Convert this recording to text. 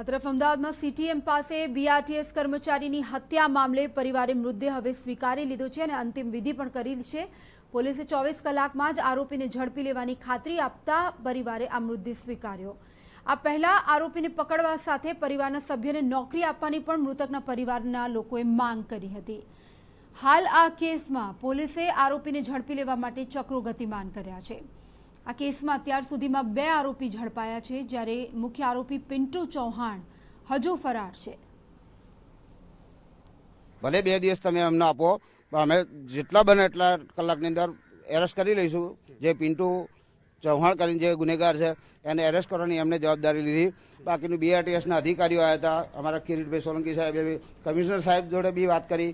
આ તરફ અમદાવાદમાં સીટીએમ પાસે બીઆરટીએસ કર્મચારીની હત્યા મામલે પરિવારે મૃતદેહ હવે સ્વીકારી લીધો છે અને અંતિમ વિધિ પણ કરી છે પોલીસે ચોવીસ કલાકમાં જ આરોપીને ઝડપી લેવાની ખાતરી આપતા પરિવારે આ મૃતદેહ સ્વીકાર્યો આ પહેલા આરોપીને પકડવા સાથે પરિવારના સભ્યને નોકરી આપવાની પણ મૃતકના પરિવારના લોકોએ માંગ કરી હતી હાલ આ કેસમાં પોલીસે આરોપીને ઝડપી લેવા માટે ચક્રો ગતિમાન કર્યા છે આ કેસમાં અત્યાર સુધીમાં બે આરોપી ઝડપાયા છે જ્યારે મુખ્ય આરોપી પિન્ટુ ચૌહાણ હજુ ફરાર છે ભલે બે દિવસ તમે અમને આપો અમે જેટલા બને એટલા કલાકની અંદર એરેસ્ટ કરી લઈશું જે પિન્ટુ ચૌહાણ કરીને જે ગુનેગાર છે એને એરેસ્ટ કરવાની એમને જવાબદારી લીધી બાકીનું બીઆરટીએસના અધિકારીઓ આવ્યા હતા અમારા કિરીટભાઈ સોલંકી સાહેબ કમિશનર સાહેબ જોડે બી વાત કરી